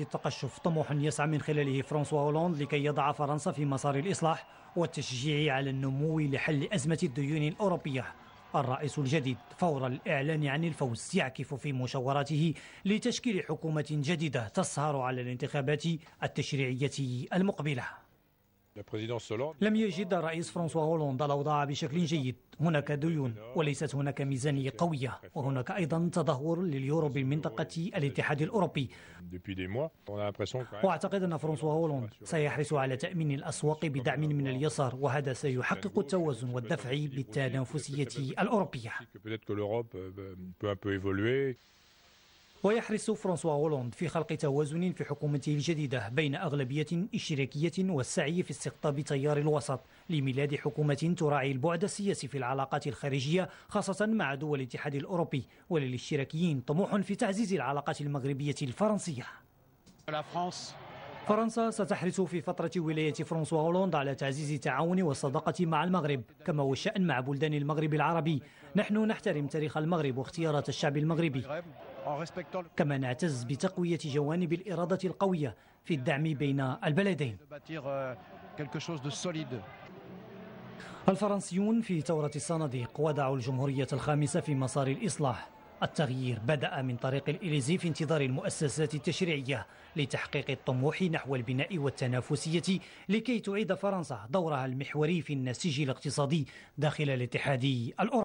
التقشف طموح يسعى من خلاله فرانسوا هولاند لكي يضع فرنسا في مسار الإصلاح والتشجيع على النمو لحل أزمة الديون الأوروبية الرئيس الجديد فور الإعلان عن الفوز يعكف في مشاوراته لتشكيل حكومة جديدة تسهر على الانتخابات التشريعية المقبلة لم يجد الرئيس فرانسوا هولندا الأوضاع بشكل جيد هناك ديون وليست هناك ميزانية قوية وهناك أيضا تدهور لليورو بالمنطقه الاتحاد الأوروبي وأعتقد أن فرانسوا هولندا سيحرص على تأمين الأسواق بدعم من اليسار وهذا سيحقق التوازن والدفع بالتنافسية الأوروبية ويحرص فرانسوا هولوند في خلق توازن في حكومته الجديدة بين أغلبية اشتراكية والسعي في استقطاب تيار الوسط لميلاد حكومة تراعي البعد السياسي في العلاقات الخارجية خاصة مع دول الاتحاد الأوروبي وللاشتراكيين طموح في تعزيز العلاقات المغربية الفرنسية. فرنسا ستحرص في فترة ولاية فرنسوا هولندا على تعزيز التعاون والصداقة مع المغرب كما هو الشأن مع بلدان المغرب العربي نحن نحترم تاريخ المغرب واختيارات الشعب المغربي كما نعتز بتقوية جوانب الإرادة القوية في الدعم بين البلدين الفرنسيون في ثورة الصناديق ودعوا الجمهورية الخامسة في مسار الإصلاح التغيير بدأ من طريق الإليزي في انتظار المؤسسات التشريعية لتحقيق الطموح نحو البناء والتنافسية لكي تعيد فرنسا دورها المحوري في النسيج الاقتصادي داخل الاتحاد الأوروبي